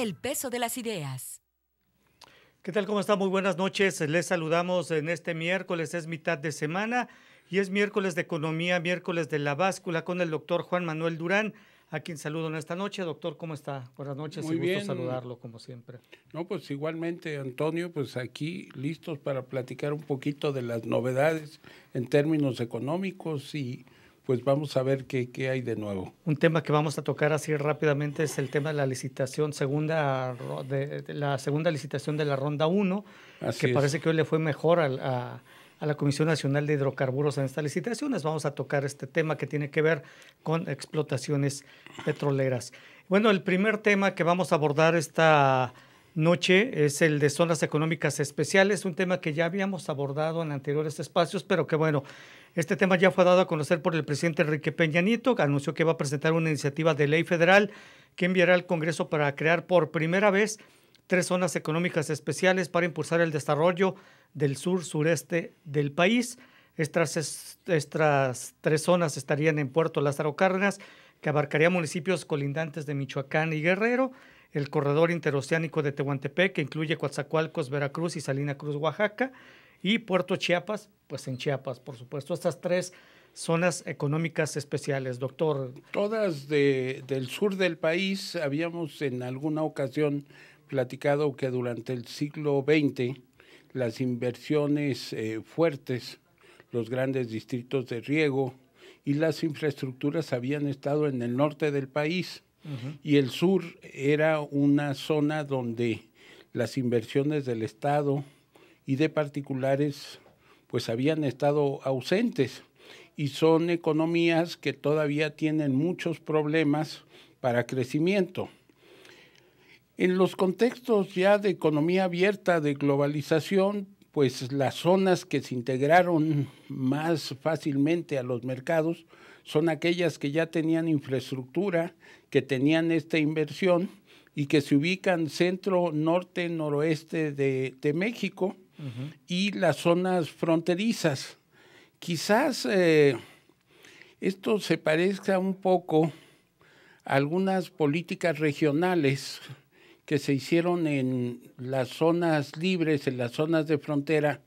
El peso de las ideas. ¿Qué tal? ¿Cómo está? Muy buenas noches. Les saludamos en este miércoles, es mitad de semana y es miércoles de economía, miércoles de la báscula con el doctor Juan Manuel Durán, a quien saludo en esta noche. Doctor, ¿cómo está? Buenas noches Muy gusto saludarlo como siempre. No, pues igualmente, Antonio, pues aquí listos para platicar un poquito de las novedades en términos económicos y pues vamos a ver qué, qué, hay de nuevo. Un tema que vamos a tocar así rápidamente es el tema de la licitación segunda, de, la segunda licitación de la ronda 1, que parece que hoy le fue mejor a, a, la Comisión Nacional de Hidrocarburos en estas licitaciones. Vamos a tocar este tema que tiene que ver con explotaciones petroleras. Bueno, el primer tema que vamos a abordar esta noche es el de zonas económicas especiales, un tema que ya habíamos abordado en anteriores espacios, pero que bueno, este tema ya fue dado a conocer por el presidente Enrique Peña Nieto, que anunció que va a presentar una iniciativa de ley federal que enviará al Congreso para crear por primera vez tres zonas económicas especiales para impulsar el desarrollo del sur-sureste del país. Estas, estas, tres zonas estarían en Puerto Lázaro Cárdenas, que abarcaría municipios colindantes de Michoacán y Guerrero, el corredor interoceánico de Tehuantepec, que incluye Coatzacoalcos, Veracruz y Salina Cruz, Oaxaca, y Puerto Chiapas, pues en Chiapas, por supuesto. Estas tres zonas económicas especiales, doctor. Todas del sur del país, habíamos en alguna ocasión platicado que durante el siglo XX las inversiones eh, fuertes, los grandes distritos de riego y las infraestructuras habían estado en el norte del país y el sur era una zona donde las inversiones del Estado, y de particulares pues habían estado ausentes y son economías que todavía tienen muchos problemas para crecimiento. En los contextos ya de economía abierta, de globalización, pues las zonas que se integraron más fácilmente a los mercados son aquellas que ya tenían infraestructura, que tenían esta inversión y que se ubican centro, norte, noroeste de, de México y las zonas fronterizas. Quizás eh, esto se parezca un poco a algunas políticas regionales que se hicieron en las zonas libres, en las zonas de frontera,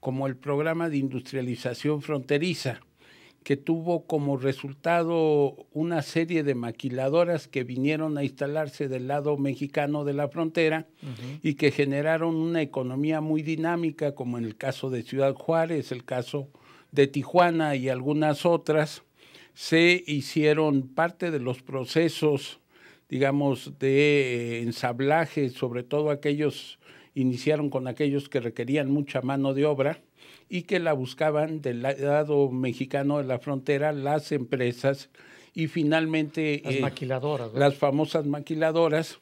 como el programa de industrialización fronteriza que tuvo como resultado una serie de maquiladoras que vinieron a instalarse del lado mexicano de la frontera y que generaron una economía muy dinámica, como en el caso de Ciudad Juárez, el caso de Tijuana y algunas otras, se hicieron parte de los procesos, digamos, de ensablaje, sobre todo aquellos, iniciaron con aquellos que requerían mucha mano de obra y que la buscaban del lado mexicano de la frontera las empresas y finalmente las eh, maquiladoras, las famosas maquiladoras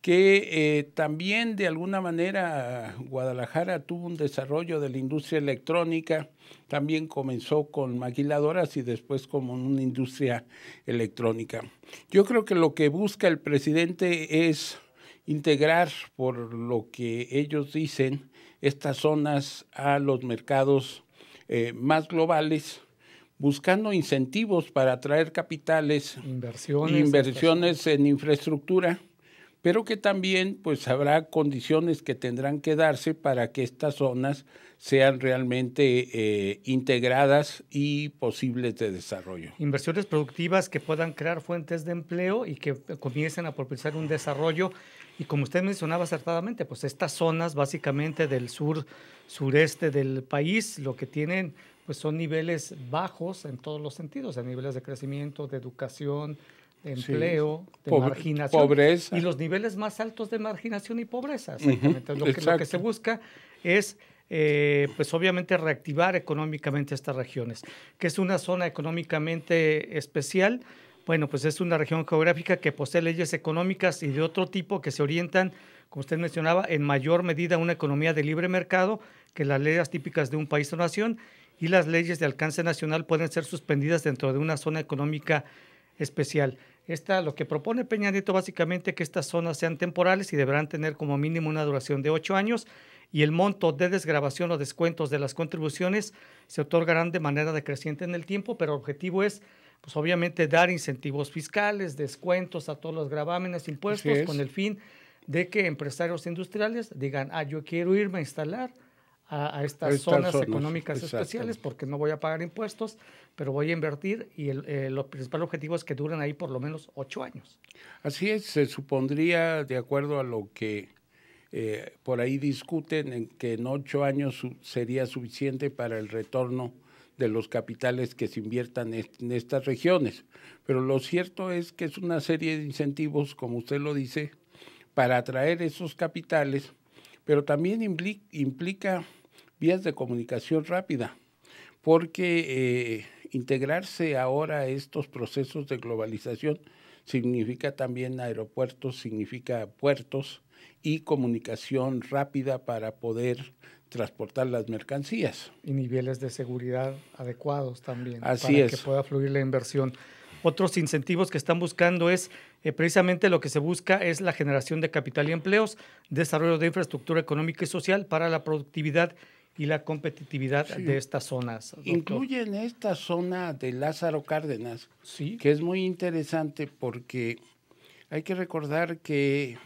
que eh, también de alguna manera Guadalajara tuvo un desarrollo de la industria electrónica, también comenzó con maquiladoras y después como una industria electrónica. Yo creo que lo que busca el presidente es integrar, por lo que ellos dicen, estas zonas a los mercados eh, más globales, buscando incentivos para atraer capitales, inversiones, inversiones en infraestructura pero que también pues habrá condiciones que tendrán que darse para que estas zonas sean realmente eh, integradas y posibles de desarrollo. Inversiones productivas que puedan crear fuentes de empleo y que eh, comiencen a propiciar un desarrollo. Y como usted mencionaba acertadamente, pues estas zonas básicamente del sur, sureste del país, lo que tienen pues son niveles bajos en todos los sentidos, en niveles de crecimiento, de educación, de empleo, de marginación. Y los niveles más altos de marginación y pobreza. Exactamente. lo, que, se busca es, eh, pues obviamente, reactivar económicamente estas regiones, que es una zona económicamente especial. Bueno, pues es una región geográfica que posee leyes económicas y de otro tipo que se orientan, como usted mencionaba, en mayor medida a una economía de libre mercado que las leyes típicas de un país o nación y las leyes de alcance nacional pueden ser suspendidas dentro de una zona económica especial. Esta, lo que propone peñanito, básicamente que estas zonas sean temporales y deberán tener como mínimo una duración de ocho años y el monto de desgrabación o descuentos de las contribuciones se otorgarán de manera decreciente en el tiempo, pero el objetivo es, pues obviamente, dar incentivos fiscales, descuentos a todos los gravámenes, impuestos, con el fin de que empresarios industriales digan, ah, yo quiero irme a instalar a, estas, zonas, económicas especiales porque no voy a pagar impuestos, pero voy a invertir y el, eh, principal objetivo es que duren ahí por lo menos ocho años. Así es, se supondría, de acuerdo a lo que eh, por ahí discuten, en que en ocho años sería suficiente para el retorno de los capitales que se inviertan en estas regiones. Pero lo cierto es que es una serie de incentivos, como usted lo dice, para atraer esos capitales, pero también implica vías de comunicación rápida, porque eh, integrarse ahora a estos procesos de globalización significa también aeropuertos, significa puertos y comunicación rápida para poder transportar las mercancías. Y niveles de seguridad adecuados también para que pueda fluir la inversión. Otros incentivos que están buscando es eh, precisamente lo que se busca es la generación de capital y empleos, desarrollo de infraestructura económica y social para la productividad y la competitividad de estas zonas. Incluyen Incluye esta zona de Lázaro Cárdenas, ¿Sí? que es muy interesante porque hay que recordar que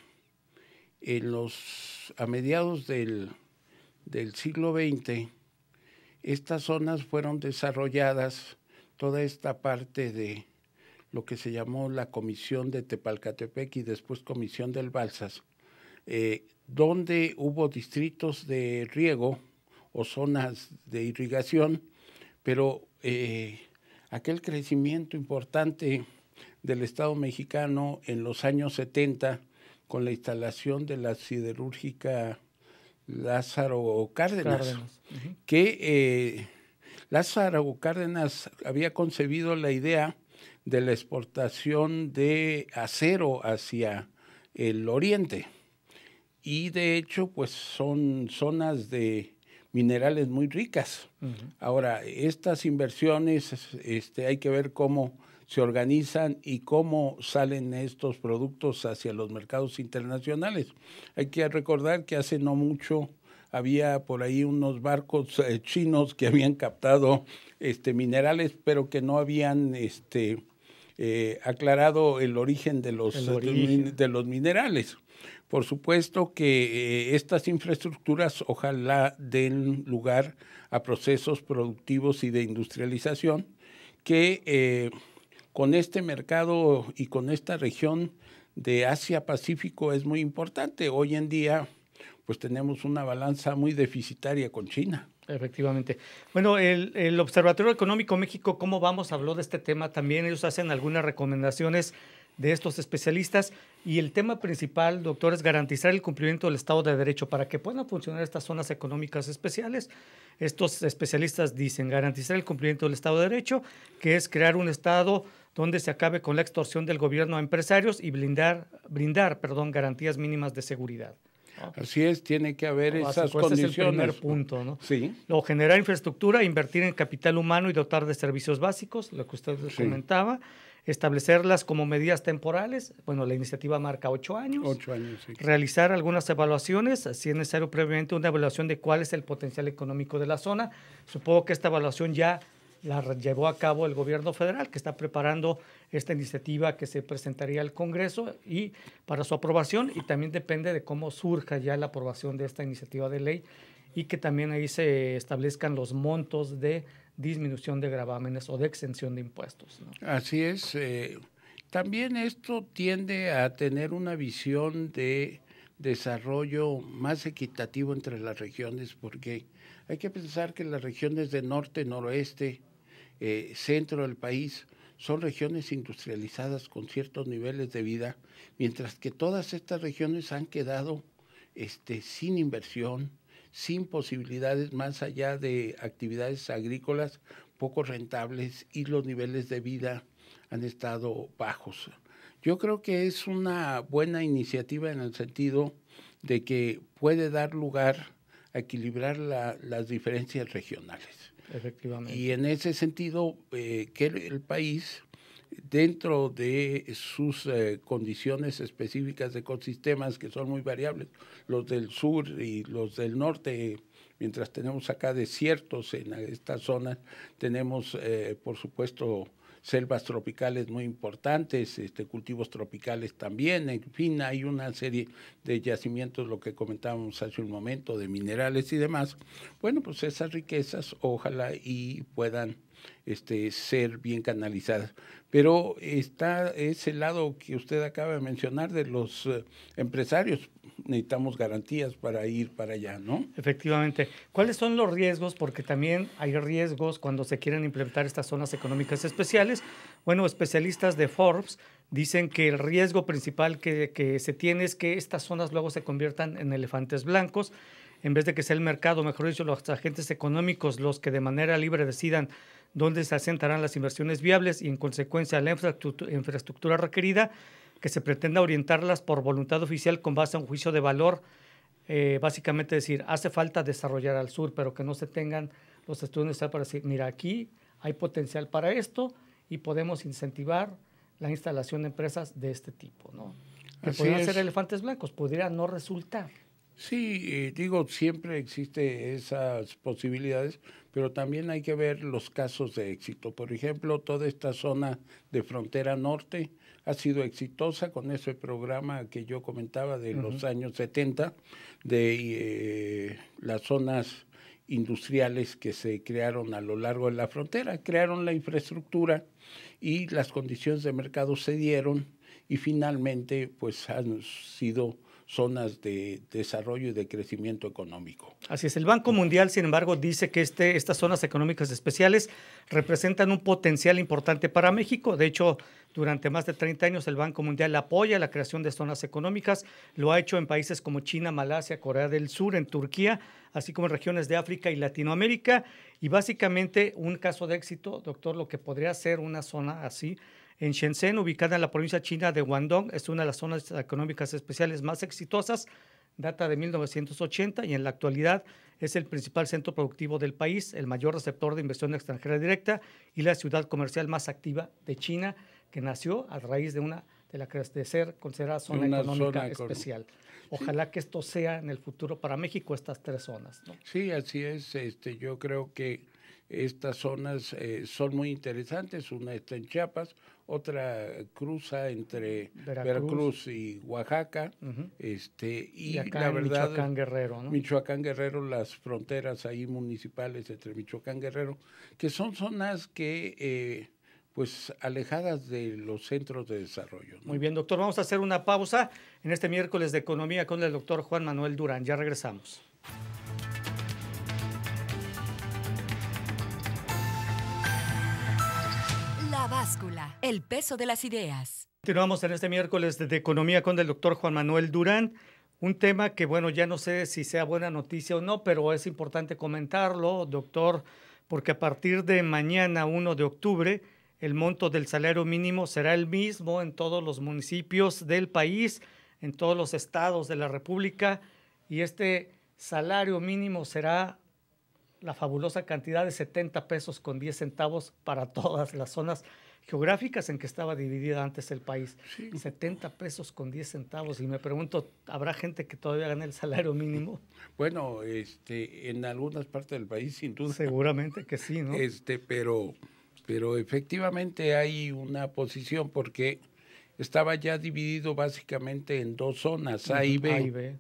en los, a mediados del, siglo XX, estas zonas fueron desarrolladas, toda esta parte de lo que se llamó la Comisión de Tepalcatepec y después Comisión del Balsas, eh, donde hubo distritos de riego, o zonas de irrigación, pero eh, aquel crecimiento importante del Estado mexicano en los años 70 con la instalación de la siderúrgica Lázaro Cárdenas, que eh, Lázaro Cárdenas había concebido la idea de la exportación de acero hacia el oriente. Y de hecho, pues son zonas de minerales muy ricas. Ahora, estas inversiones este, hay que ver cómo se organizan y cómo salen estos productos hacia los mercados internacionales. Hay que recordar que hace no mucho había por ahí unos barcos eh, chinos que habían captado este, minerales, pero que no habían este, eh, aclarado el origen de los, eh, de los minerales. Por supuesto que eh, estas infraestructuras ojalá den lugar a procesos productivos y de industrialización que eh, con este mercado y con esta región de Asia-Pacífico es muy importante. Hoy en día pues tenemos una balanza muy deficitaria con China. Efectivamente. Bueno, el, el Observatorio Económico México, ¿cómo vamos? Habló de este tema también. Ellos hacen algunas recomendaciones de estos especialistas. Y el tema principal, doctor, es garantizar el cumplimiento del Estado de Derecho para que puedan funcionar estas zonas económicas especiales. Estos especialistas dicen garantizar el cumplimiento del Estado de Derecho, que es crear un Estado donde se acabe con la extorsión del gobierno a empresarios y blindar, brindar perdón, garantías mínimas de seguridad. Así es, tiene que haber esas condiciones. Es el primer punto, ¿no? Sí. Luego, generar infraestructura, invertir en capital humano y dotar de servicios básicos, lo que usted comentaba establecerlas como medidas temporales. Bueno, la iniciativa marca ocho años. Realizar algunas evaluaciones, si es necesario previamente una evaluación de cuál es el potencial económico de la zona. Supongo que esta evaluación ya la llevó a cabo el gobierno federal, que está preparando esta iniciativa que se presentaría al Congreso y para su aprobación, y también depende de cómo surja ya la aprobación de esta iniciativa de ley y que también ahí se establezcan los montos de disminución de gravámenes o de exención de impuestos. Así es. Eh, también esto tiende a tener una visión de desarrollo más equitativo entre las regiones, porque hay que pensar que las regiones de norte, noroeste, eh, centro del país, son regiones industrializadas con ciertos niveles de vida, mientras que todas estas regiones han quedado este, sin inversión, sin posibilidades más allá de actividades agrícolas poco rentables y los niveles de vida han estado bajos. Yo creo que es una buena iniciativa en el sentido de que puede dar lugar a equilibrar las diferencias regionales. Efectivamente. Y en ese sentido, eh, que el país dentro de sus eh, condiciones específicas de ecosistemas que son muy variables, los del sur y los del norte, mientras tenemos acá desiertos en estas zonas, tenemos eh, por supuesto selvas tropicales muy importantes, este, cultivos tropicales también, en fin, hay una serie de yacimientos, lo que comentábamos hace un momento, de minerales y demás. Bueno, pues esas riquezas ojalá y puedan este, ser bien canalizadas. Pero está ese lado que usted acaba de mencionar de los eh, empresarios. Necesitamos garantías para ir para allá, ¿no? Efectivamente. ¿Cuáles son los riesgos? Porque también hay riesgos cuando se quieren implementar estas zonas económicas especiales. Bueno, especialistas de Forbes dicen que el riesgo principal que, que se tiene es que estas zonas luego se conviertan en elefantes blancos en vez de que sea el mercado, mejor dicho, los agentes económicos los que de manera libre decidan dónde se asentarán las inversiones viables y en consecuencia la infraestructura, requerida, que se pretenda orientarlas por voluntad oficial con base a un juicio de valor, eh, básicamente decir, hace falta desarrollar al sur, pero que no se tengan los estudios para decir, mira, aquí hay potencial para esto y podemos incentivar la instalación de empresas de este tipo, ¿no? Que podrían ser elefantes blancos, podría no resultar. Sí, eh, digo, siempre existe esas posibilidades, pero también hay que ver los casos de éxito. Por ejemplo, toda esta zona de frontera norte ha sido exitosa con ese programa que yo comentaba de los años 70, de eh, las zonas industriales que se crearon a lo largo de la frontera. Crearon la infraestructura y las condiciones de mercado se dieron y finalmente pues han sido zonas de desarrollo y de crecimiento económico. Así es, el Banco Mundial, sin embargo, dice que este, estas zonas económicas especiales representan un potencial importante para México. De hecho, durante más de 30 años el Banco Mundial apoya la creación de zonas económicas. Lo ha hecho en países como China, Malasia, Corea del Sur, en Turquía, así como en regiones de África y Latinoamérica. Y básicamente un caso de éxito, doctor, lo que podría ser una zona así en Shenzhen, ubicada en la provincia china de Guangdong. Es una de las zonas económicas especiales más exitosas, data de 1980 y en la actualidad es el principal centro productivo del país, el mayor receptor de inversión extranjera directa y la ciudad comercial más activa de China, que nació a raíz de una de la ser considerada zona económica especial. Ojalá que esto sea en el futuro para México estas tres zonas. Sí, así es. Este, yo creo que estas zonas eh, son muy interesantes, una está en Chiapas, otra cruza entre Veracruz, y Oaxaca, este, y, acá la verdad, Michoacán Guerrero, ¿no? Michoacán Guerrero, las fronteras ahí municipales entre Michoacán Guerrero, que son zonas que eh, pues alejadas de los centros de desarrollo. Muy bien, doctor, vamos a hacer una pausa en este miércoles de economía con el doctor Juan Manuel Durán. Ya regresamos. el peso de las ideas. Continuamos en este miércoles de Economía con el doctor Juan Manuel Durán. Un tema que, bueno, ya no sé si sea buena noticia o no, pero es importante comentarlo, doctor, porque a partir de mañana, 1 de octubre, el monto del salario mínimo será el mismo en todos los municipios del país, en todos los estados de la República, y este salario mínimo será la fabulosa cantidad de 70 pesos con 10 centavos para todas las zonas geográficas en que estaba dividida antes el país. Sí. 70 pesos con 10 centavos. Y me pregunto, ¿habrá gente que todavía gane el salario mínimo? Bueno, este, en algunas partes del país, sin duda. Seguramente que sí, ¿no? Este, pero, pero efectivamente hay una posición porque estaba ya dividido básicamente en dos zonas, A y B,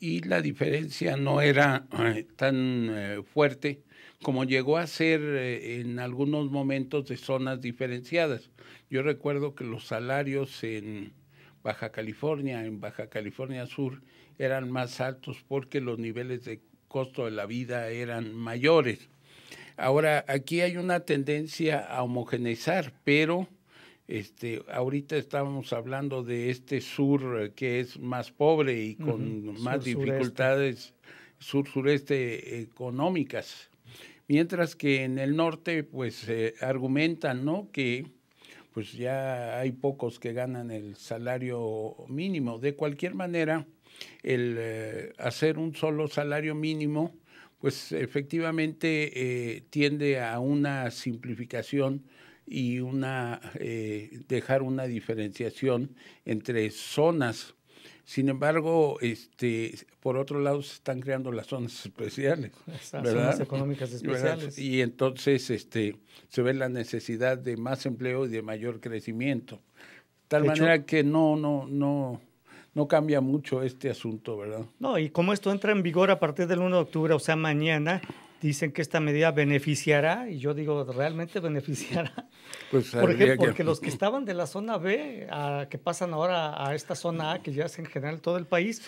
y, la diferencia no era eh, tan eh, fuerte como llegó a ser eh, en algunos momentos de zonas diferenciadas. Yo recuerdo que los salarios en Baja California, en Baja California Sur, eran más altos porque los niveles de costo de la vida eran mayores. Ahora, aquí hay una tendencia a homogeneizar, pero este, ahorita estábamos hablando de este sur eh, que es más pobre y con más dificultades sur-sureste eh, económicas. Mientras que en el norte, pues argumentan, Que pues ya hay pocos que ganan el salario mínimo. De cualquier manera, el eh, hacer un solo salario mínimo, pues efectivamente eh, tiende a una simplificación y una eh, dejar una diferenciación entre zonas sin embargo, este, por otro lado se están creando las zonas especiales, zonas económicas especiales. Y entonces este, se ve la necesidad de más empleo y de mayor crecimiento. Tal manera que no, no, no, no cambia mucho este asunto, ¿verdad? No, y como esto entra en vigor a partir del 1 de octubre, o sea, mañana, dicen que esta medida beneficiará, y yo digo, ¿realmente beneficiará? Pues, porque, porque los que estaban de la zona B, que pasan ahora a esta zona A, que ya es en general todo el país,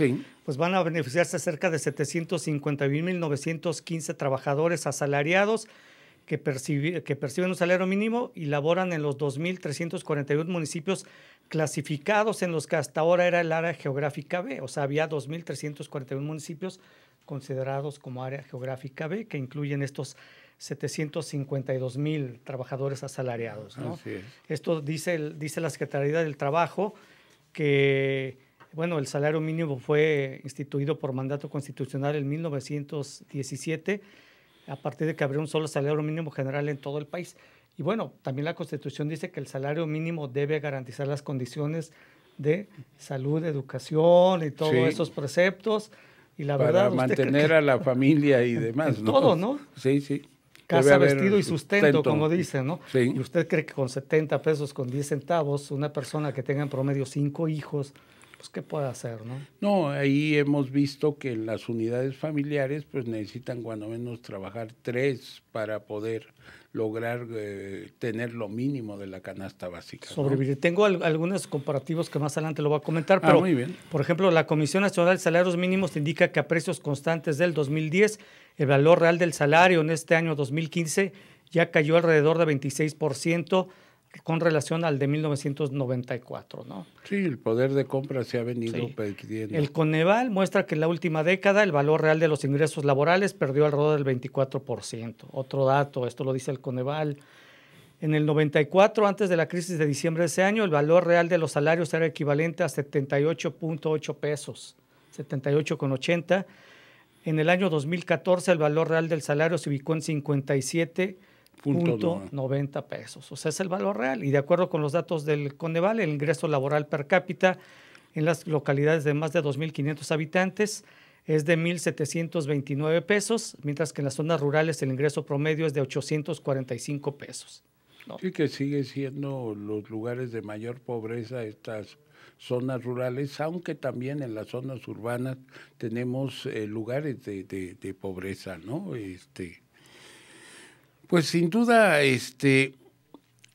pues van a beneficiarse cerca de 751.915 trabajadores asalariados que, que perciben un salario mínimo y laboran en los 2.341 municipios clasificados en los que hasta ahora era el área geográfica B, o sea, había 2.341 municipios considerados como área geográfica B, que incluyen estos 752 mil trabajadores asalariados. Esto dice, dice la Secretaría del Trabajo que bueno, el salario mínimo fue instituido por mandato constitucional en 1917, a partir de que habría un solo salario mínimo general en todo el país. Y bueno, también la Constitución dice que el salario mínimo debe garantizar las condiciones de salud, educación y todos esos preceptos. Y la para verdad, mantener a la familia y demás, ¿no? Todo, ¿no? Sí, sí. Casa, vestido y sustento, como dicen, ¿no? Sí. Y usted cree que con 70 pesos, con 10 centavos, una persona que tenga en promedio 5 hijos, pues ¿qué puede hacer, no? No, ahí hemos visto que las unidades familiares pues necesitan cuando menos trabajar tres para poder lograr eh, tener lo mínimo de la canasta básica. Sobrevivir. Tengo algunos comparativos que más adelante lo voy a comentar, ah, pero muy bien. por ejemplo, la Comisión Nacional de Salarios Mínimos indica que a precios constantes del 2010, el valor real del salario en este año 2015 ya cayó alrededor de 26%, con relación al de 1994, ¿no? Sí, el poder de compra se ha venido perdiendo. El Coneval muestra que en la última década el valor real de los ingresos laborales perdió alrededor del 24%. Otro dato, esto lo dice el Coneval. En el 94, antes de la crisis de diciembre de ese año, el valor real de los salarios era equivalente a 78.8 pesos, 78,80. En el año 2014, el valor real del salario se ubicó en 57 Punto 90 pesos. O sea, es el valor real. Y de acuerdo con los datos del Coneval, el ingreso laboral per cápita en las localidades de más de 2.500 habitantes es de 1.729 pesos, mientras que en las zonas rurales el ingreso promedio es de 845 pesos. ¿no? Sí, que sigue siendo los lugares de mayor pobreza estas zonas rurales, aunque también en las zonas urbanas tenemos eh, lugares de, de, pobreza, ¿no? Este, pues sin duda, este,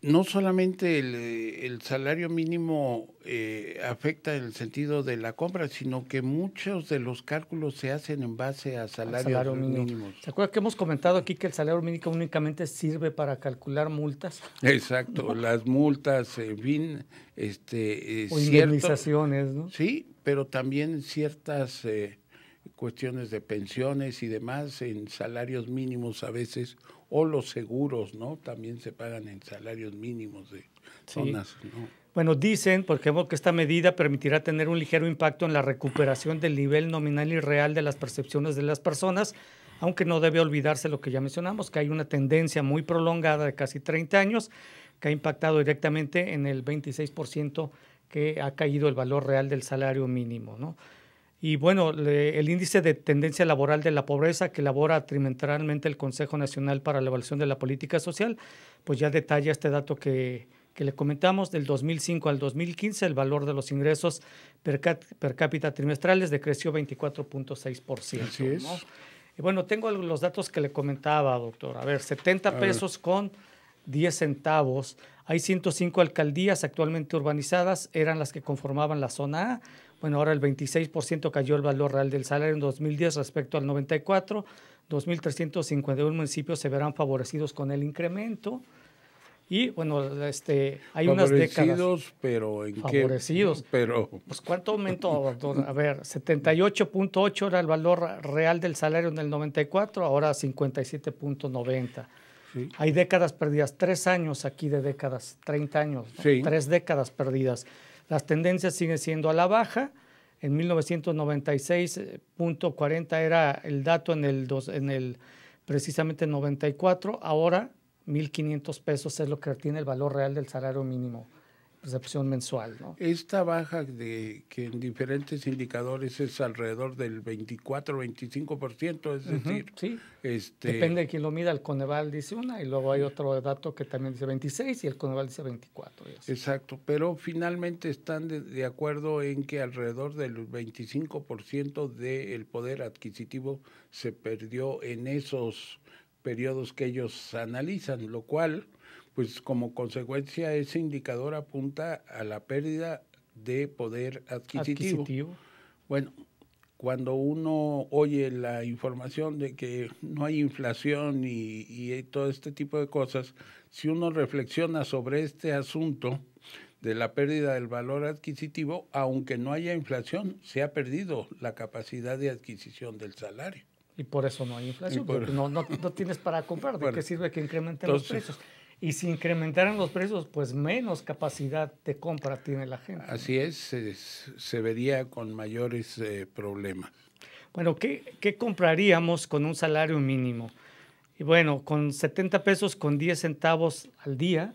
no solamente el, eh, salario mínimo eh, afecta en el sentido de la compra, sino que muchos de los cálculos se hacen en base a salarios mínimos. ¿Se acuerda que hemos comentado aquí que el salario mínimo únicamente sirve para calcular multas? Exacto, las multas, en fin, este, eh, o ¿no? Sí, pero también ciertas cuestiones de pensiones y demás en salarios mínimos a veces o los seguros, ¿no? También se pagan en salarios mínimos de zonas, ¿no? Bueno, dicen, por ejemplo, que esta medida permitirá tener un ligero impacto en la recuperación del nivel nominal y real de las percepciones de las personas, aunque no debe olvidarse lo que ya mencionamos, que hay una tendencia muy prolongada de casi 30 años que ha impactado directamente en el 26% que ha caído el valor real del salario mínimo, ¿no? Y bueno, el índice de tendencia laboral de la pobreza que elabora trimestralmente el Consejo Nacional para la Evaluación de la Política Social, pues ya detalla este dato que, le comentamos. Del 2005 al 2015, el valor de los ingresos per, cápita trimestrales decreció 24.6%. Así es. Y bueno, tengo los datos que le comentaba, doctor. A ver, 70 pesos con 10 centavos. Hay 105 alcaldías actualmente urbanizadas, eran las que conformaban la zona A bueno, ahora el 26% cayó el valor real del salario en 2010 respecto al 94. 2.351 municipios se verán favorecidos con el incremento. Y bueno, este, hay unas décadas. pero ¿en favorecidos. pero... Pues cuánto aumentó, a ver, 78.8 era el valor real del salario en el 94, ahora 57.90. Hay décadas perdidas, tres años aquí de décadas, 30 años, tres décadas perdidas. Las tendencias siguen siendo a la baja. En 1996.40 eh, era el dato en el, en el precisamente 94. Ahora 1.500 pesos es lo que tiene el valor real del salario mínimo recepción mensual. ¿no? Esta baja de que en diferentes indicadores es alrededor del 24-25%, es decir, sí. este... depende de quién lo mida, el Coneval dice una y luego hay otro dato que también dice 26 y el Coneval dice 24. Exacto, pero finalmente están de, de, acuerdo en que alrededor del 25% del poder adquisitivo se perdió en esos periodos que ellos analizan, lo cual pues como consecuencia ese indicador apunta a la pérdida de poder adquisitivo. Bueno, cuando uno oye la información de que no hay inflación y, todo este tipo de cosas, si uno reflexiona sobre este asunto de la pérdida del valor adquisitivo, aunque no haya inflación, se ha perdido la capacidad de adquisición del salario. Y por eso no hay inflación, porque no, tienes para comprar, ¿de qué sirve que incrementen los precios? Y si incrementaran los precios, pues menos capacidad de compra tiene la gente. Así es, se, vería con mayores eh, problemas. Bueno, ¿qué, ¿qué compraríamos con un salario mínimo? Y bueno, con 70 pesos con 10 centavos al día,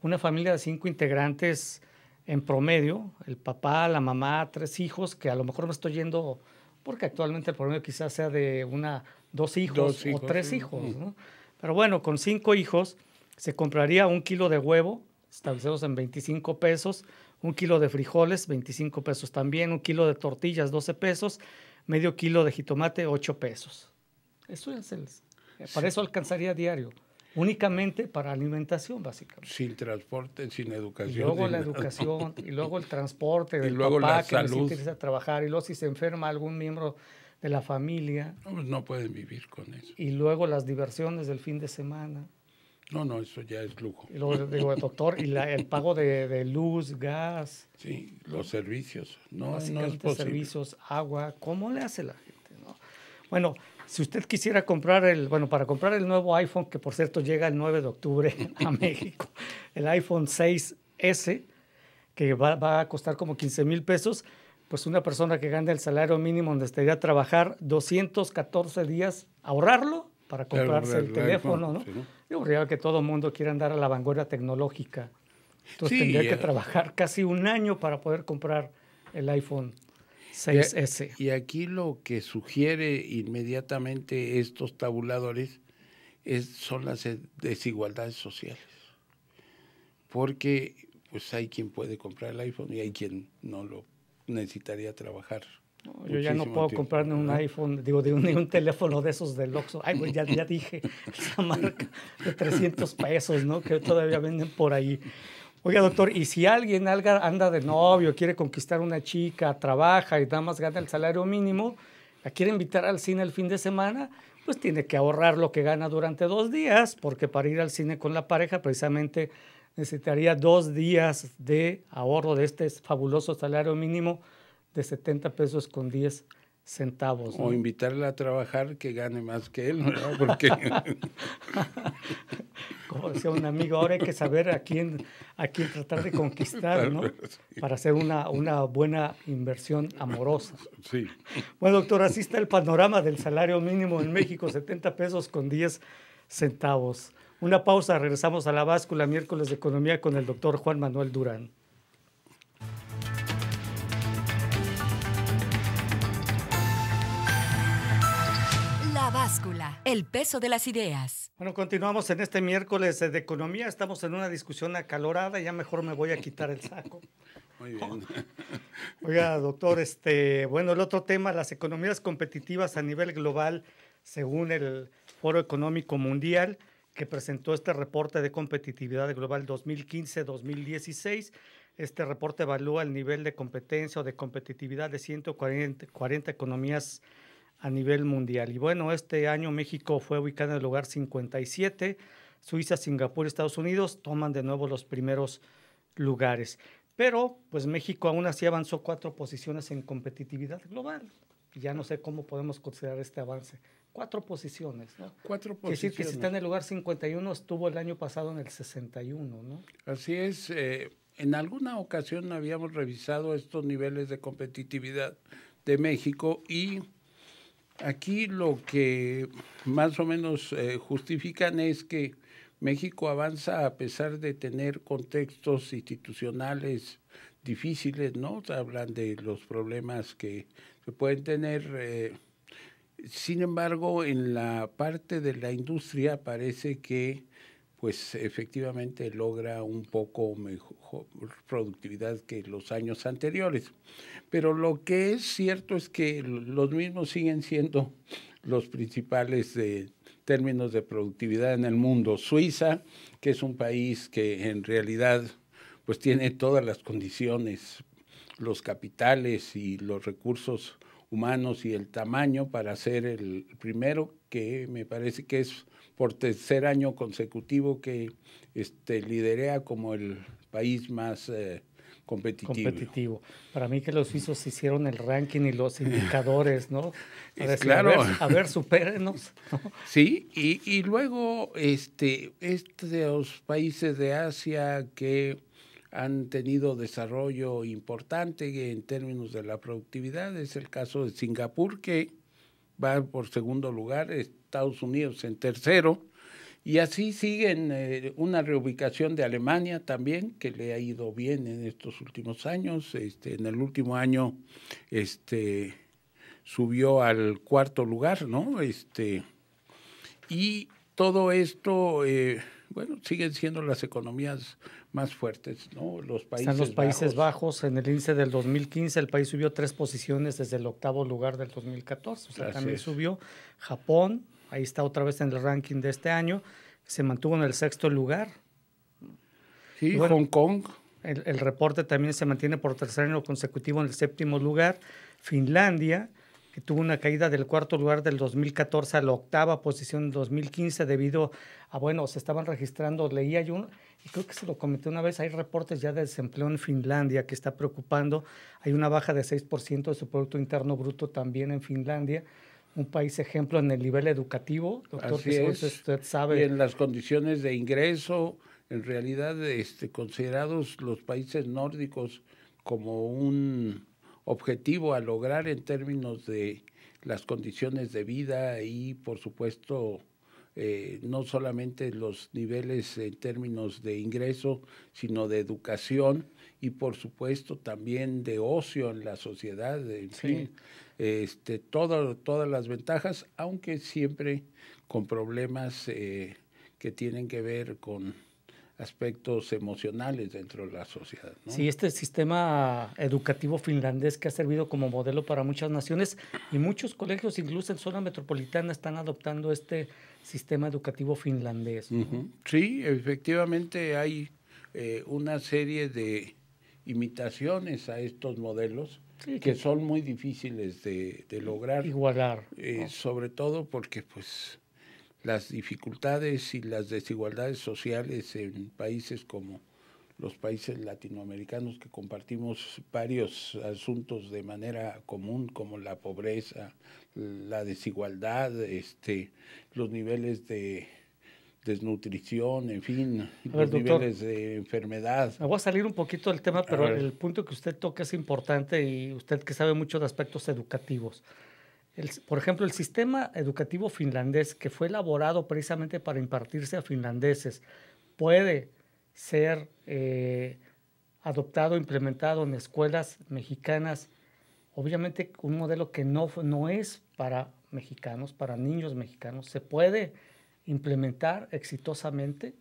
una familia de cinco integrantes en promedio, el papá, la mamá, tres hijos, que a lo mejor me estoy yendo, porque actualmente el promedio quizás sea de una, dos hijos, o tres hijos, ¿no? Pero bueno, con cinco hijos se compraría un kilo de huevo, establecidos en 25 pesos, un kilo de frijoles, 25 pesos también, un kilo de tortillas, 12 pesos, medio kilo de jitomate, 8 pesos. Eso es para eso alcanzaría diario únicamente para alimentación básicamente. Sin transporte, sin educación. Y luego la educación, y luego el transporte, del luego papá la que salud. necesita trabajar, y luego si se enferma algún miembro de la familia. No, pues, no pueden vivir con eso. Y luego las diversiones del fin de semana. No, no, eso ya es lujo. Y digo, doctor, y el pago de, luz, gas. Sí, los servicios. No, no es servicios, agua. ¿Cómo le hace la gente? No? Bueno, si usted quisiera comprar el, bueno, para comprar el nuevo iPhone, que por cierto llega el 9 de octubre a México, el iPhone 6S, que va, va a costar como 15 mil pesos, pues una persona que gana el salario mínimo donde estaría trabajar 214 días, ahorrarlo para comprarse el teléfono, ¿no? Yo creo pues, que todo el mundo quiere andar a la vanguardia tecnológica. Entonces tendría que eh. trabajar casi un año para poder comprar el iPhone 6S. Y aquí lo que sugiere inmediatamente estos tabuladores es, son las e-, desigualdades sociales. Porque pues hay quien puede comprar el iPhone y hay quien no lo puede necesitaría trabajar. yo ya no puedo comprar comprarme un iPhone, digo, de un, teléfono de esos del Oxxo. Ay, pues ya, ya dije, esa marca de 300 pesos, ¿no? Que todavía venden por ahí. Oiga, doctor, y si alguien anda de novio, quiere conquistar una chica, trabaja y nada más gana el salario mínimo, la quiere invitar al cine el fin de semana, pues tiene que ahorrar lo que gana durante dos días, porque para ir al cine con la pareja precisamente necesitaría dos días de ahorro de este fabuloso salario mínimo de 70 pesos con 10 centavos. O invitarle a trabajar que gane más que él, ¿no? Porque... Como decía un amigo, ahora hay que saber a quién, a quién tratar de conquistar, ¿no? Para hacer una, una buena inversión amorosa. Sí. Bueno, doctor, así está el panorama del salario mínimo en México, 70 pesos con 10 centavos. Una pausa, regresamos a la báscula miércoles de economía con el doctor Juan Manuel Durán. La báscula, el peso de las ideas. Bueno, continuamos en este miércoles de economía. Estamos en una discusión acalorada. Ya mejor me voy a quitar el saco. Muy bien. Oiga, doctor, este, bueno, el otro tema, las economías competitivas a nivel global, según el Foro Económico Mundial, que presentó este reporte de competitividad global 2015-2016. Este reporte evalúa el nivel de competencia o de competitividad de 140 economías a nivel mundial. Y bueno, este año México fue ubicado en el lugar 57. Suiza, Singapur, Estados Unidos toman de nuevo los primeros lugares. Pero, pues México aún así avanzó cuatro posiciones en competitividad global ya no sé cómo podemos considerar este avance. Cuatro posiciones, ¿no? Cuatro posiciones. decir que si está en el lugar 51, estuvo el año pasado en el 61, ¿no? Así es. Eh, en alguna ocasión habíamos revisado estos niveles de competitividad de México y aquí lo que más o menos eh, justifican es que México avanza a pesar de tener contextos institucionales difíciles, ¿no? Hablan de los problemas que pueden tener. Eh, sin embargo, en la parte de la industria parece que pues efectivamente logra un poco mejor productividad que los años anteriores. Pero lo que es cierto es que los mismos siguen siendo los principales eh, términos de productividad en el mundo. Suiza, que es un país que en realidad pues tiene todas las condiciones los capitales y los recursos humanos y el tamaño para ser el primero, que me parece que es por tercer año consecutivo que este, liderea como el país más eh, competitivo. Para mí que los suizos hicieron el ranking y los indicadores, ¿no? claro. A ver, supérenos. Sí, y, y, luego este, estos países de Asia que han tenido desarrollo importante en términos de la productividad. Es el caso de Singapur, que va por segundo lugar, Estados Unidos en tercero, y así siguen eh, una reubicación de Alemania también, que le ha ido bien en estos últimos años. Este, en el último año este, subió al cuarto lugar, ¿no? Este, y todo esto... Eh, bueno, siguen siendo las economías más fuertes, ¿no? Los países Están los Países Bajos. en el índice del 2015, el país subió tres posiciones desde el octavo lugar del 2014, o sea, también subió. Japón, ahí está otra vez en el ranking de este año, se mantuvo en el sexto lugar. Sí, Hong Kong. el reporte también se mantiene por tercer año consecutivo en el séptimo lugar. Finlandia, que tuvo una caída del cuarto lugar del 2014 a la octava posición en 2015 debido a, bueno, se estaban registrando, leía yo, y creo que se lo comenté una vez, hay reportes ya de desempleo en Finlandia que está preocupando, hay una baja de 6% de su Producto Interno Bruto también en Finlandia, un país ejemplo en el nivel educativo, doctor Así usted sabe. Y en las condiciones de ingreso, en realidad este, considerados los países nórdicos como un objetivo a lograr en términos de las condiciones de vida y, por supuesto, eh, no solamente los niveles en términos de ingreso, sino de educación y, por supuesto, también de ocio en la sociedad, en sí. fin, este, todas las ventajas, aunque siempre con problemas eh, que tienen que ver con aspectos emocionales dentro de la sociedad. Sí, este sistema educativo finlandés que ha servido como modelo para muchas naciones y muchos colegios, incluso en zona metropolitana, están adoptando este sistema educativo finlandés. Sí, efectivamente hay eh, una serie de imitaciones a estos modelos que, son muy difíciles de, lograr. Igualar. Eh, sobre todo porque pues las dificultades y las desigualdades sociales en países como los países latinoamericanos que compartimos varios asuntos de manera común como la pobreza, la desigualdad, este, los niveles de desnutrición, en fin, los niveles de enfermedad. Me voy a salir un poquito del tema, pero el punto que usted toca es importante y usted que sabe mucho de aspectos educativos por ejemplo, el sistema educativo finlandés, que fue elaborado precisamente para impartirse a finlandeses, puede ser eh, adoptado, implementado en escuelas mexicanas. Obviamente un modelo que no, no es para mexicanos, para niños mexicanos. ¿Se puede implementar exitosamente?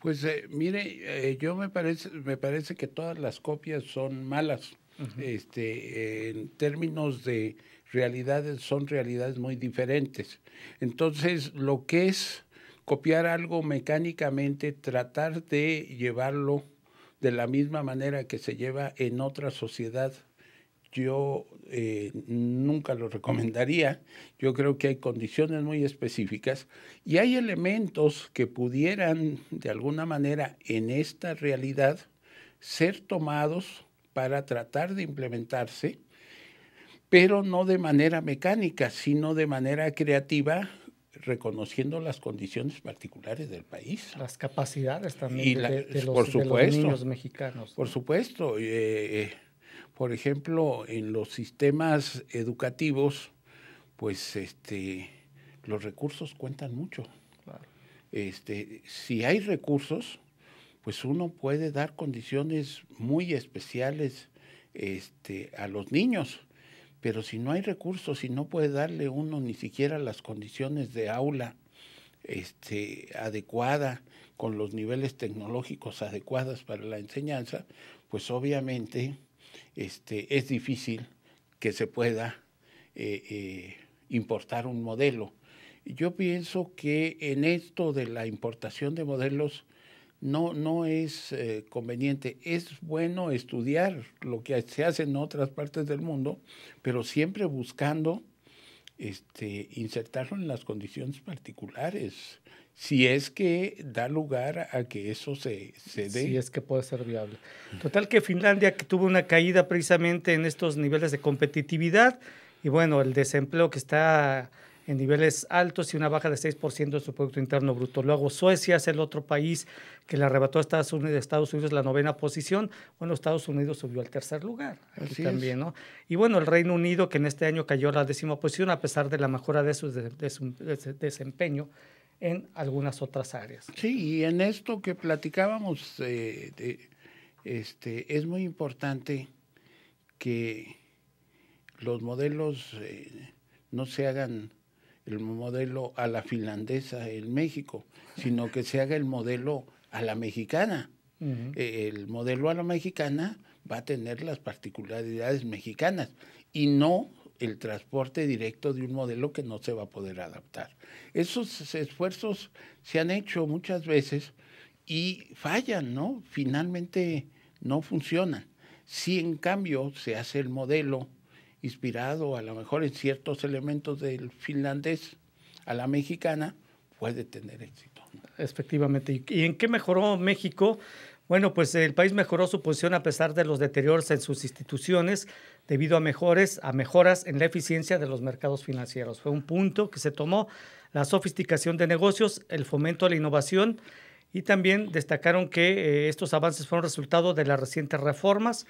Pues eh, mire, eh, yo me parece, me parece que todas las copias son malas. este, en términos de realidades son realidades muy diferentes. Entonces, lo que es copiar algo mecánicamente, tratar de llevarlo de la misma manera que se lleva en otra sociedad, yo eh, nunca lo recomendaría. Yo creo que hay condiciones muy específicas y hay elementos que pudieran, de alguna manera, en esta realidad, ser tomados para tratar de implementarse pero no de manera mecánica, sino de manera creativa, reconociendo las condiciones particulares del país. Las capacidades también de, los, niños mexicanos. Por supuesto. Eh, eh, por ejemplo, en los sistemas educativos, pues este, los recursos cuentan mucho. Este, si hay recursos, pues uno puede dar condiciones muy especiales este, a los niños. Pero si no hay recursos, si no puede darle uno ni siquiera las condiciones de aula este, adecuada, con los niveles tecnológicos adecuados para la enseñanza, pues obviamente este, es difícil que se pueda eh, eh, importar un modelo. Yo pienso que en esto de la importación de modelos no, es eh, conveniente. Es bueno estudiar lo que se hace en otras partes del mundo, pero siempre buscando este, insertarlo en las condiciones particulares, si es que da lugar a que eso se, se dé. Si es que puede ser viable. Total que Finlandia que tuvo una caída precisamente en estos niveles de competitividad y bueno, el desempleo que está en niveles altos y una baja de 6% de su Producto Interno Bruto. Luego Suecia es el otro país que le arrebató a Estados Unidos, Estados Unidos la novena posición. Bueno, Estados Unidos subió al tercer lugar también, ¿no? Y bueno, el Reino Unido que en este año cayó a la décima posición a pesar de la mejora de su, desempeño en algunas otras áreas. Sí, y en esto que platicábamos, eh, este, es muy importante que los modelos eh, no se hagan el modelo a la finlandesa en México, sino que se haga el modelo a la mexicana. Eh, el modelo a la mexicana va a tener las particularidades mexicanas y no el transporte directo de un modelo que no se va a poder adaptar. Esos esfuerzos se han hecho muchas veces y fallan, ¿no? Finalmente no funcionan. Si en cambio se hace el modelo inspirado a lo mejor en ciertos elementos del finlandés a la mexicana, puede tener éxito. Efectivamente. ¿Y en qué mejoró México? Bueno, pues el país mejoró su posición a pesar de los deterioros en sus instituciones debido a, mejores, a mejoras en la eficiencia de los mercados financieros. Fue un punto que se tomó la sofisticación de negocios, el fomento a la innovación y también destacaron que eh, estos avances fueron resultado de las recientes reformas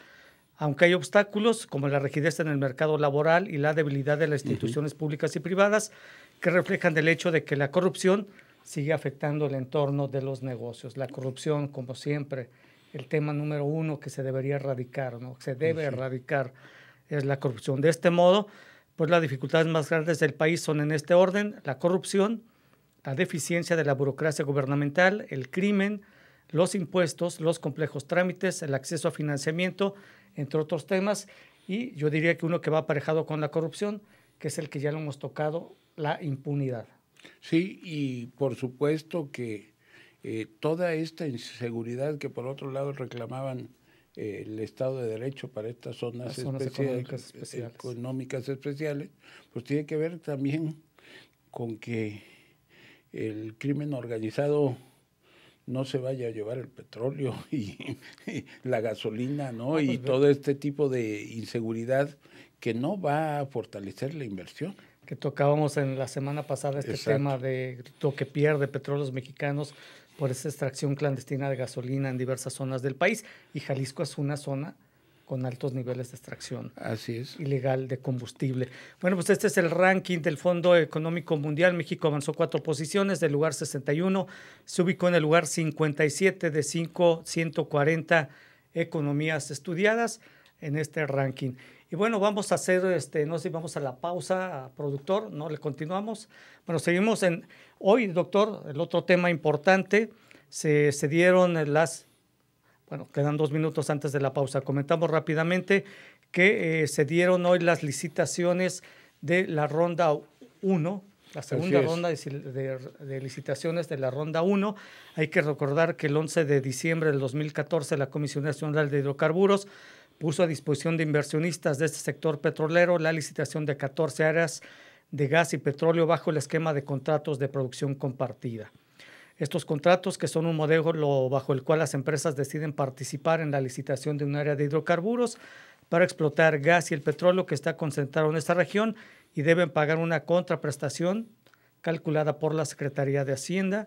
aunque hay obstáculos como la rigidez en el mercado laboral y la debilidad de las instituciones públicas y privadas, que reflejan el hecho de que la corrupción sigue afectando el entorno de los negocios. La corrupción, como siempre, el tema número uno que se debería erradicar, ¿no? se debe erradicar, es la corrupción. De este modo, pues las dificultades más grandes del país son en este orden, la corrupción, la deficiencia de la burocracia gubernamental, el crimen, los impuestos, los complejos trámites, el acceso a financiamiento, entre otros temas. Y yo diría que uno que va aparejado con la corrupción, que es el que ya lo hemos tocado, la impunidad. Sí, y por supuesto que eh, toda esta inseguridad que por otro lado reclamaban eh, el Estado de Derecho para estas zonas, especiales. económicas especiales, pues tiene que ver también con que el crimen organizado no se vaya a llevar el petróleo y, la gasolina, ¿no? y pues, todo este tipo de inseguridad que no va a fortalecer la inversión. Que tocábamos en la semana pasada este tema de lo que pierde petróleos mexicanos por esa extracción clandestina de gasolina en diversas zonas del país y Jalisco es una zona con altos niveles de extracción Así es. ilegal de combustible. Bueno, pues este es el ranking del Fondo Económico Mundial. México avanzó cuatro posiciones del lugar 61, se ubicó en el lugar 57 de 540 economías estudiadas en este ranking. Y bueno, vamos a hacer, este, no sé, vamos a la pausa, productor, ¿no? Le continuamos. Bueno, seguimos en, hoy, doctor, el otro tema importante, se dieron las bueno, quedan dos minutos antes de la pausa. Comentamos rápidamente que eh, se dieron hoy las licitaciones de la ronda 1, la segunda ronda de, licitaciones de la ronda 1. Hay que recordar que el 11 de diciembre del 2014 la Comisión Nacional de Hidrocarburos puso a disposición de inversionistas de este sector petrolero la licitación de 14 áreas de gas y petróleo bajo el esquema de contratos de producción compartida. Estos contratos, que son un modelo bajo el cual las empresas deciden participar en la licitación de un área de hidrocarburos para explotar gas y el petróleo que está concentrado en esta región y deben pagar una contraprestación calculada por la Secretaría de Hacienda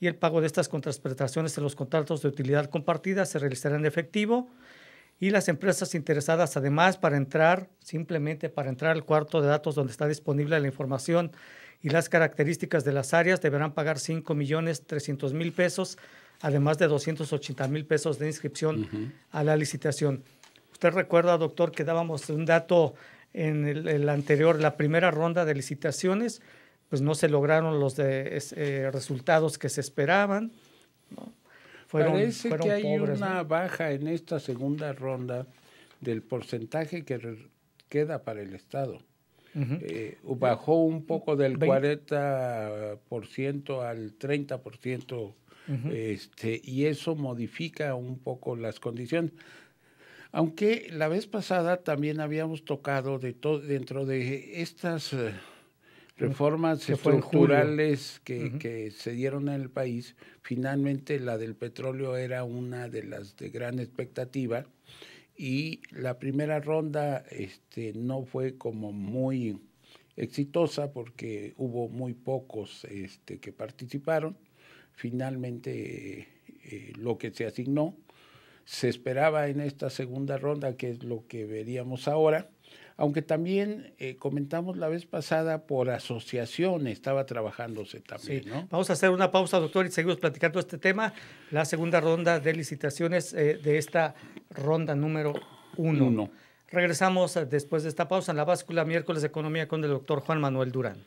y el pago de estas contraprestaciones en los contratos de utilidad compartida se realizará en efectivo y las empresas interesadas además para entrar, simplemente para entrar al cuarto de datos donde está disponible la información y las características de las áreas deberán pagar 5 millones 300 mil pesos, además de 280 mil pesos de inscripción a la licitación. Usted recuerda, doctor, que dábamos un dato en el, anterior, la primera ronda de licitaciones, pues no se lograron los eh, resultados que se esperaban. ¿no? Parece que hay una baja en esta segunda ronda del porcentaje que queda para el Estado. Eh, bajó un poco del 40% al 30%, este, y eso modifica un poco las condiciones. Aunque la vez pasada también habíamos tocado de dentro de estas eh, reformas estructurales que, que, se dieron en el país, finalmente la del petróleo era una de las de gran expectativa y la primera ronda este, no fue como muy exitosa porque hubo muy pocos este, que participaron. Finalmente eh, lo que se asignó se esperaba en esta segunda ronda, que es lo que veríamos ahora, aunque también eh, comentamos la vez pasada por asociación estaba trabajándose también. Vamos a hacer una pausa, doctor, y seguimos platicando este tema, la segunda ronda de licitaciones eh, de esta ronda número uno. Regresamos eh, después de esta pausa en la báscula miércoles de economía con el doctor Juan Manuel Durán.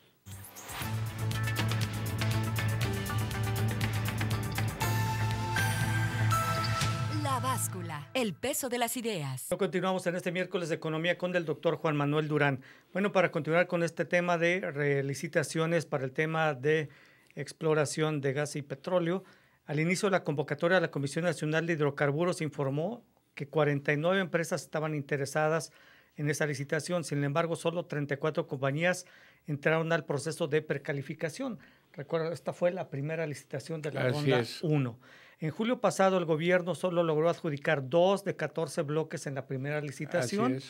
El peso de las ideas. Continuamos en este miércoles de Economía con el doctor Juan Manuel Durán. Bueno, para continuar con este tema de licitaciones para el tema de exploración de gas y petróleo, al inicio de la convocatoria de la Comisión Nacional de Hidrocarburos informó que 49 empresas estaban interesadas en esa licitación. Sin embargo, solo 34 compañías entraron al proceso de precalificación. Recuerda, esta fue la primera licitación de la ronda 1. En julio pasado el gobierno solo logró adjudicar dos de 14 bloques en la primera licitación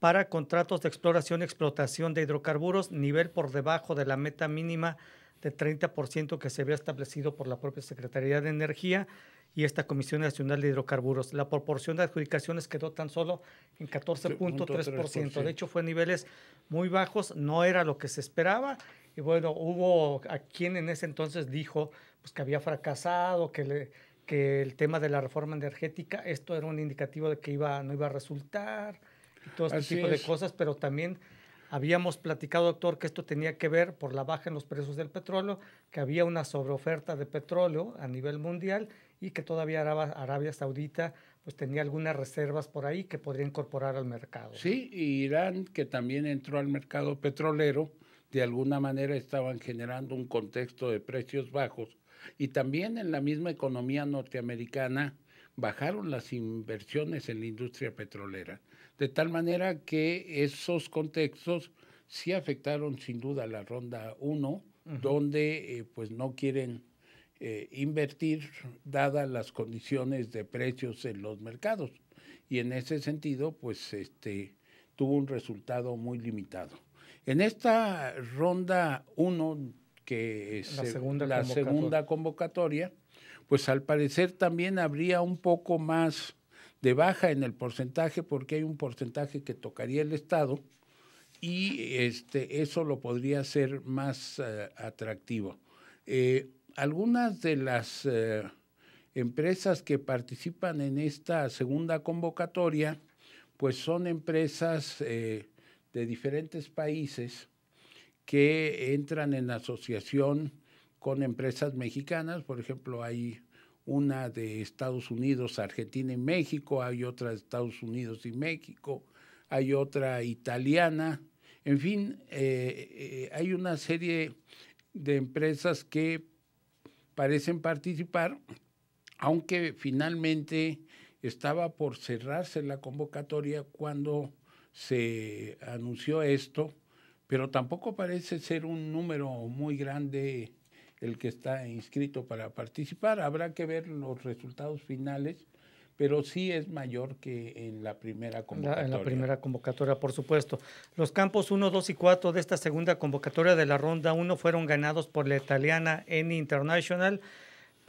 para contratos de exploración y explotación de hidrocarburos, nivel por debajo de la meta mínima de 30% que se había establecido por la propia Secretaría de Energía y esta Comisión Nacional de Hidrocarburos. La proporción de adjudicaciones quedó tan solo en 14.3%. De hecho, fue niveles muy bajos, no era lo que se esperaba. Y bueno, hubo a quien en ese entonces dijo pues, que había fracasado, que le, que el tema de la reforma energética, esto era un indicativo de que iba, no iba a resultar, y todo este tipo de cosas, pero también habíamos platicado, doctor, que esto tenía que ver por la baja en los precios del petróleo, que había una sobreoferta de petróleo a nivel mundial y que todavía Arabia, Saudita pues tenía algunas reservas por ahí que podría incorporar al mercado. Sí, y Irán, que también entró al mercado petrolero, de alguna manera estaban generando un contexto de precios bajos y también en la misma economía norteamericana bajaron las inversiones en la industria petrolera. De tal manera que esos contextos sí afectaron sin duda la ronda 1, donde eh, pues no quieren eh, invertir dadas las condiciones de precios en los mercados. Y en ese sentido, pues este, tuvo un resultado muy limitado. En esta ronda 1 que la, segunda, la segunda convocatoria, pues al parecer también habría un poco más de baja en el porcentaje porque hay un porcentaje que tocaría el Estado y este, eso lo podría hacer más eh, atractivo. Eh, algunas de las eh, empresas que participan en esta segunda convocatoria, pues son empresas de diferentes países que entran en asociación con empresas mexicanas. Por ejemplo, hay una de Estados Unidos, Argentina y México, hay otra de Estados Unidos y México, hay otra italiana. En fin, eh, eh, hay una serie de empresas que parecen participar, aunque finalmente estaba por cerrarse la convocatoria cuando se anunció esto pero tampoco parece ser un número muy grande el que está inscrito para participar. Habrá que ver los resultados finales, pero sí es mayor que en la primera convocatoria. en la primera convocatoria, por supuesto. Los campos 1, 2 y 4 de esta segunda convocatoria de la ronda 1 fueron ganados por la italiana Eni International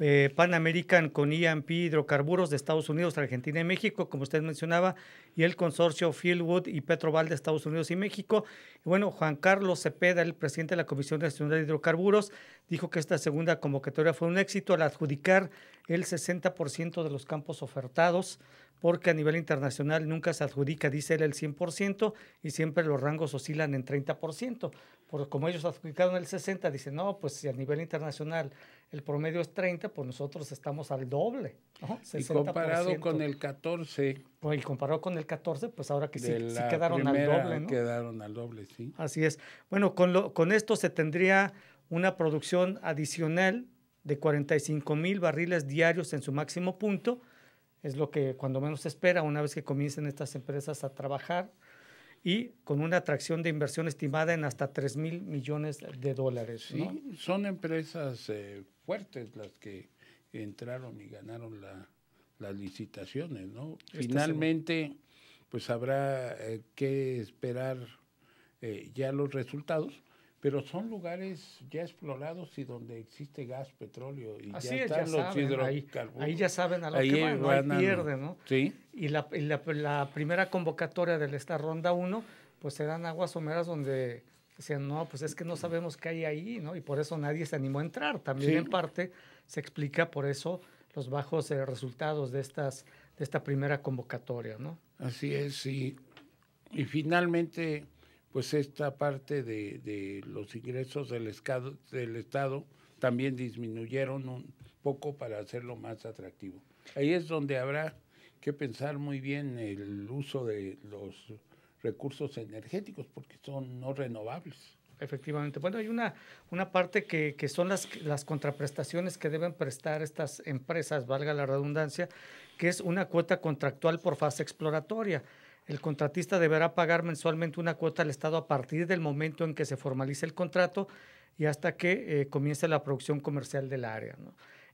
eh, Pan American con EMP Hidrocarburos de Estados Unidos, Argentina y México, como usted mencionaba, y el consorcio Fieldwood y Petroval de Estados Unidos y México. bueno, Juan Carlos Cepeda, el presidente de la Comisión Nacional de Hidrocarburos, dijo que esta segunda convocatoria fue un éxito al adjudicar el 60% de los campos ofertados porque a nivel internacional nunca se adjudica, dice él, el 100% y siempre los rangos oscilan en 30%. Por, como ellos adjudicaron el 60%, dice, no, pues si a nivel internacional el promedio es 30%, pues nosotros estamos al doble. Y comparado con el 14%. Pues, y comparado con el 14%, pues ahora que sí, quedaron al doble. ¿no? Quedaron al doble, sí. Así es. Bueno, con, lo, con esto se tendría una producción adicional de 45 mil barriles diarios en su máximo punto es lo que cuando menos se espera una vez que comiencen estas empresas a trabajar y con una atracción de inversión estimada en hasta 3 mil millones de dólares. Sí, son empresas eh, fuertes las que entraron y ganaron las licitaciones, este Finalmente, pues habrá eh, que esperar eh, ya los resultados pero son lugares ya explorados y donde existe gas, petróleo y Así ya están ya los hidrocarburos. Ahí, ya saben a lo que van, no, ¿no? Sí. Y la, la, primera convocatoria de esta ronda 1, pues se dan aguas someras donde decían, no, pues es que no sabemos qué hay ahí, ¿no? Y por eso nadie se animó a entrar. También en parte se explica por eso los bajos eh, resultados de, estas, de esta primera convocatoria, ¿no? Así es, y, y finalmente pues esta parte de, los ingresos del, del Estado también disminuyeron un poco para hacerlo más atractivo. Ahí es donde habrá que pensar muy bien el uso de los recursos energéticos porque son no renovables. Efectivamente. Bueno, hay una, una parte que, son las, las contraprestaciones que deben prestar estas empresas, valga la redundancia, que es una cuota contractual por fase exploratoria. El contratista deberá pagar mensualmente una cuota al Estado a partir del momento en que se formalice el contrato y hasta que eh, comience la producción comercial del área. En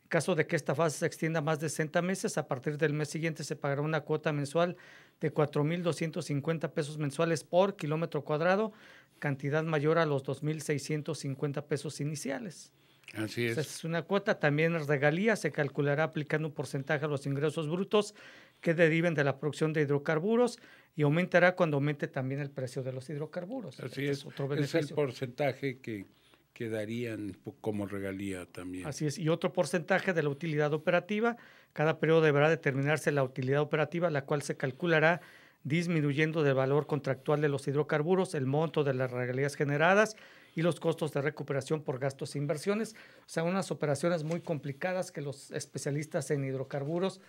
caso de que esta fase se extienda más de 60 meses, a partir del mes siguiente se pagará una cuota mensual de 4.250 pesos mensuales por kilómetro cuadrado, cantidad mayor a los 2.650 pesos iniciales. Así es. Esa es una cuota. También regalía se calculará aplicando un porcentaje a los ingresos brutos que deriven de la producción de hidrocarburos y aumentará cuando aumente también el precio de los hidrocarburos. Así este es, otro el porcentaje que, quedarían como regalía también. Así es, y otro porcentaje de la utilidad operativa. Cada periodo deberá determinarse la utilidad operativa, la cual se calculará disminuyendo del valor contractual de los hidrocarburos, el monto de las regalías generadas y los costos de recuperación por gastos e inversiones. O sea, unas operaciones muy complicadas que los especialistas en hidrocarburos,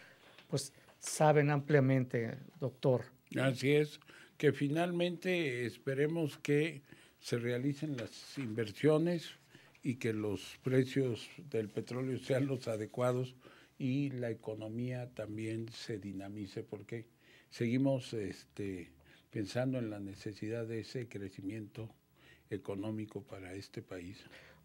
pues saben ampliamente, doctor. Así es, que finalmente esperemos que se realicen las inversiones y que los precios del petróleo sean los adecuados y la economía también se dinamice porque seguimos este, pensando en la necesidad de ese crecimiento económico para este país.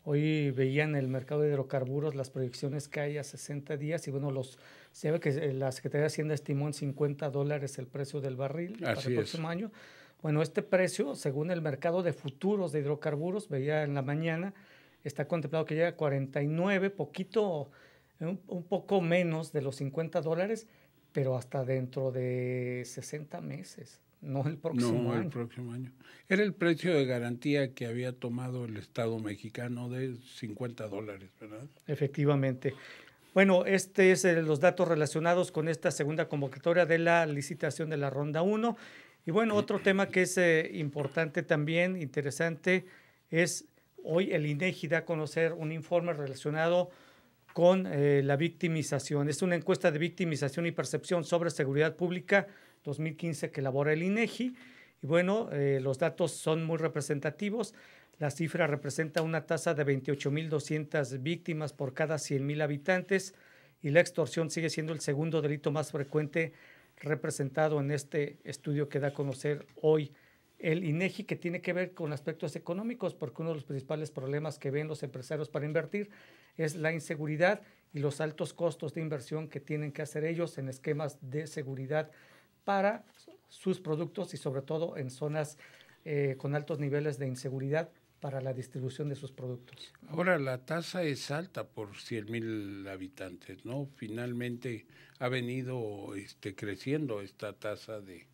Hoy veían en el mercado de hidrocarburos las proyecciones que hay a 60 días y bueno, los, se ve que eh, la Secretaría de Hacienda estimó en 50 dólares el precio del barril para el próximo año. Bueno, este precio, según el mercado de futuros de hidrocarburos, veía en la mañana, está contemplado que llega a 49, poquito, eh, un poco menos de los 50 dólares, pero hasta dentro de 60 meses no el próximo no, el próximo año. Era el precio de garantía que había tomado el Estado mexicano de 50 dólares, ¿verdad? Efectivamente. Bueno, este es los datos relacionados con esta segunda convocatoria de la licitación de la ronda 1. Y bueno, otro tema que es eh, importante también, interesante, es hoy el INEGI da a conocer un informe relacionado con eh, la victimización. Es una encuesta de victimización y percepción sobre seguridad pública 2015 que elabora el INEGI. E y bueno, eh, los datos son muy representativos. La cifra representa una tasa de 28.200 víctimas por cada 100.000 habitantes y la extorsión sigue siendo el segundo delito más frecuente representado en este estudio que da a conocer hoy el INEGI, e que tiene que ver con aspectos económicos, porque uno de los principales problemas que ven los empresarios para invertir es la inseguridad y los altos costos de inversión que tienen que hacer ellos en esquemas de seguridad para sus productos y sobre todo en zonas eh, con altos niveles de inseguridad para la distribución de sus productos. Ahora la tasa es alta por 100 mil habitantes, ¿no? Finalmente ha venido este, creciendo esta tasa de,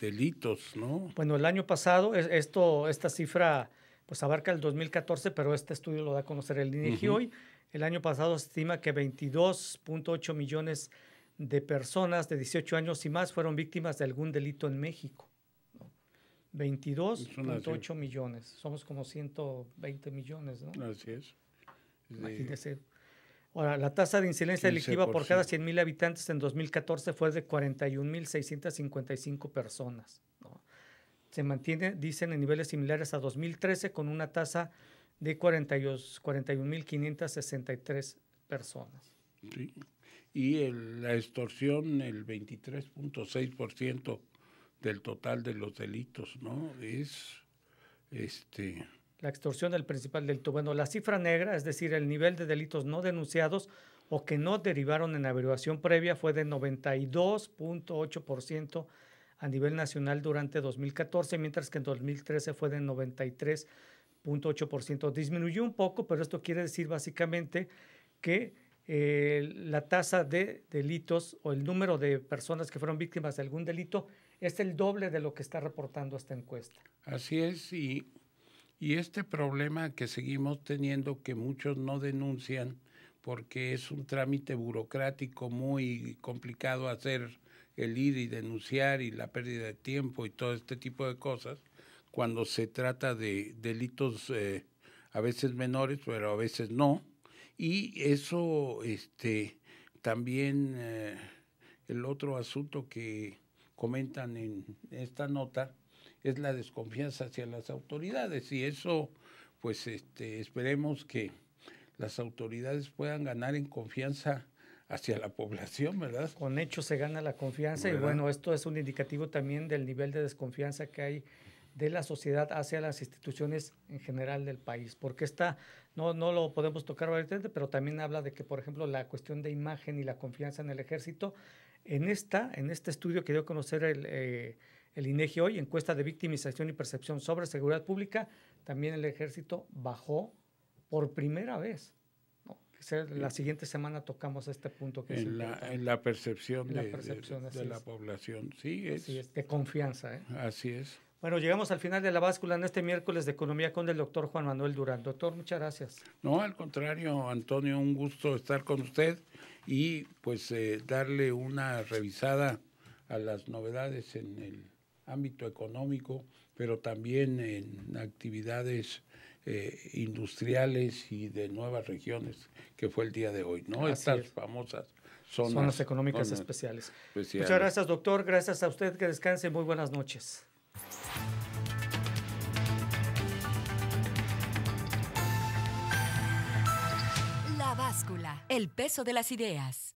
delitos, ¿no? Bueno, el año pasado esto, esta cifra pues abarca el 2014, pero este estudio lo da a conocer el INEGI hoy. El año pasado se estima que 22.8 millones de personas de 18 años y más fueron víctimas de algún delito en México. 22.8 millones. Somos como 120 millones, ¿no? Así es. Imagínese. Ahora, la tasa de incidencia delictiva por cada 100.000 habitantes en 2014 fue de 41.655 personas. Se mantiene, dicen, en niveles similares a 2013 con una tasa de 41.563 personas. Sí y la extorsión el 23.6% del total de los delitos, ¿no? Es este la extorsión del principal delito. Bueno, la cifra negra, es decir, el nivel de delitos no denunciados o que no derivaron en averiguación previa fue de 92.8% a nivel nacional durante 2014, mientras que en 2013 fue de 93.8%. Disminuyó un poco, pero esto quiere decir básicamente que la tasa de delitos o el número de personas que fueron víctimas de algún delito es el doble de lo que está reportando esta encuesta. Así es, y, y este problema que seguimos teniendo, que muchos no denuncian, porque es un trámite burocrático muy complicado hacer el ir y denunciar y la pérdida de tiempo y todo este tipo de cosas, cuando se trata de delitos eh, a veces menores, pero a veces no, y eso, este, también eh, el otro asunto que comentan en esta nota es la desconfianza hacia las autoridades y eso, pues, este, esperemos que las autoridades puedan ganar en confianza hacia la población, ¿verdad? Con hecho se gana la confianza y bueno, esto es un indicativo también del nivel de desconfianza que hay de la sociedad hacia las instituciones en general del país, porque esta no, no lo podemos tocar pero también habla de que, por ejemplo, la cuestión de imagen y la confianza en el ejército, en, esta, en este estudio que dio a conocer el, eh, INEGI hoy, encuesta de victimización y percepción sobre seguridad pública, también el ejército bajó por primera vez. La siguiente semana tocamos este punto. Que en, es la, percepción, de, la, población, sí. Es, de confianza. ¿eh? Así es. Bueno, llegamos al final de la báscula en este miércoles de Economía con el doctor Juan Manuel Durán. Doctor, muchas gracias. No, al contrario, Antonio, un gusto estar con usted y pues eh, darle una revisada a las novedades en el ámbito económico, pero también en actividades eh, industriales y de nuevas regiones, que fue el día de hoy, ¿no? Estas famosas zonas, zonas económicas especiales. Muchas gracias, doctor. Gracias a usted. Que descanse. Muy buenas noches. La báscula, el peso de las ideas.